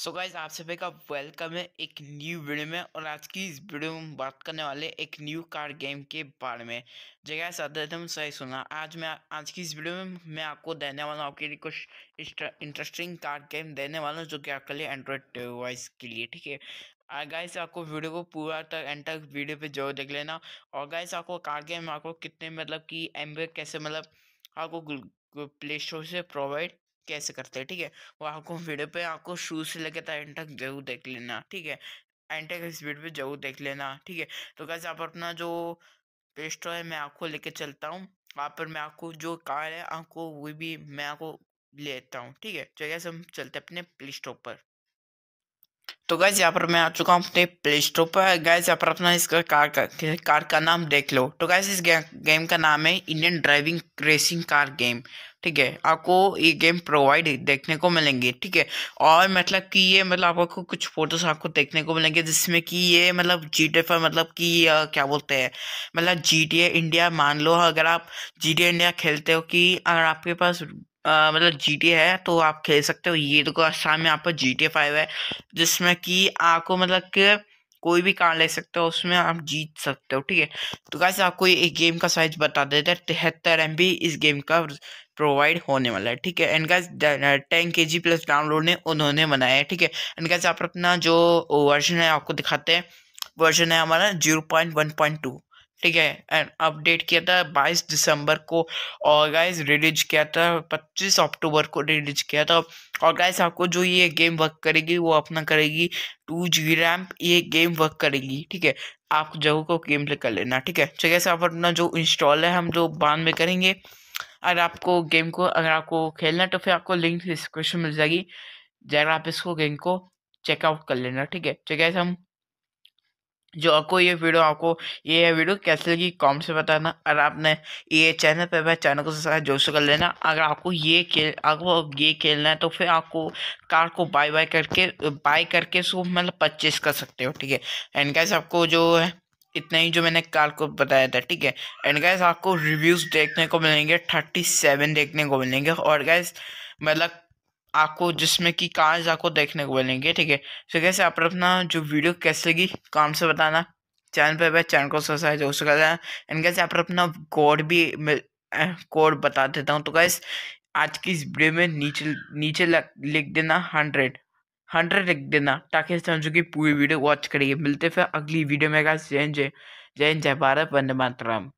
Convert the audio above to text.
so guys आप सभी का वेलकम है एक न्यू वीडियो में और आज की इस वीडियो में बात करने वाले एक न्यू कार गेम के बारे में जगह सदम सही सुना आज मैं आज की इस वीडियो में मैं आपको देने वाला हूँ आपके लिए कुछ इंटरेस्टिंग कार गेम देने वाला हूँ जो कि आपके लिए एंड्रॉयड डिवाइस के लिए ठीक है गाइस आपको वीडियो को पूरा तक एंड तक वीडियो पर जरूर देख लेना और गाइस आपको कार गेम आपको कितने मतलब कि एम कैसे मतलब आपको प्ले स्टोर से प्रोवाइड कैसे करते हैं ठीक है वो आपको वीडियो पे आपको शुरू से था एंड तक जरूर देख लेना ठीक है एंड तक इस वीडियो पे जरूर देख लेना ठीक है तो कैसे आप अपना जो प्ले है मैं आपको लेके चलता हूँ वहाँ पर मैं आपको जो कार है आपको वो भी मैं आपको लेता हूँ ठीक है तो कैसे हम चलते अपने प्ले स्टोर पर तो गैस यहाँ पर मैं आ चुका हूँ अपने प्ले स्टोर पर गैस यहाँ पर अपना इसका कार का कार का नाम देख लो तो गैस इस गे, गेम का नाम है Indian driving racing car game ठीक है आपको ये गेम प्रोवाइड देखने को मिलेंगे ठीक है और मतलब कि ये मतलब आपको कुछ फोटोज आपको देखने को मिलेंगे जिसमें कि ये मतलब जी टी एफ मतलब कि क्या बोलते हैं मतलब जी टी इंडिया मान लो अगर आप जी टी इंडिया खेलते हो कि अगर आपके पास आ, मतलब जी टी है तो आप खेल सकते हो ये देखो सामने आपका जी टी फाइव है जिसमें कि आपको मतलब कि कोई भी कार ले सकते हो उसमें आप जीत सकते हो ठीक है तो कैसे आपको एक गेम का साइज बता देते हैं तिहत्तर एम इस गेम का प्रोवाइड होने वाला है ठीक है एंड गैस टेन के जी प्लस डाउनलोड ने उन्होंने बनाया है ठीक है एंड गैस आप अपना जो वर्जन है आपको दिखाते हैं वर्जन है हमारा zero point one point two ठीक है एंड अपडेट किया था 22 दिसंबर को और गाइस रिलीज किया था 25 अक्टूबर को रिलीज किया था और गाइस आपको जो ये गेम वर्क करेगी वो अपना करेगी टू जी रैम ये गेम वर्क करेगी ठीक है आप जगह को गेम प्ले कर लेना ठीक है कैसे तो आप अपना जो इंस्टॉल है हम जो बाद में करेंगे अगर आपको गेम को अगर आपको खेलना है तो फिर आपको लिंक डिस्क्रिप्शन मिल जाएगी जरा आप इसको गेम को चेकआउट कर लेना ठीक है कैसे तो हम जो आपको ये वीडियो आपको ये वीडियो कैसे लगी कमेंट से बताना और आपने ये चैनल पर मैं चैनल को सब्सक्राइब जोर से कर लेना अगर आपको ये खेल आपको ये खेलना है तो फिर आपको कार को बाय बाय करके बाय करके उसको मतलब परचेस कर सकते हो ठीक है एंड गैस आपको जो है इतना ही जो मैंने कार को बताया था ठीक है एंड गैस आपको रिव्यूज़ देखने को मिलेंगे थर्टी सेवन देखने को मिलेंगे और गैस मतलब आपको जिसमें कि कार्स आपको देखने को मिलेंगे ठीक है तो कैसे आप अपना जो वीडियो कैसे लगी काम से बताना चैनल पर भाई चैनल को सब्सक्राइब हो सका एंड कैसे आप अपना कोड भी कोड बता देता हूँ तो कैसे आज की इस वीडियो में नीचे नीचे लिख देना हंड्रेड हंड्रेड लिख देना ताकि समझो कि पूरी वीडियो वॉच करिए मिलते फिर अगली वीडियो में का जय जय जय जय भारत वंदे मातरम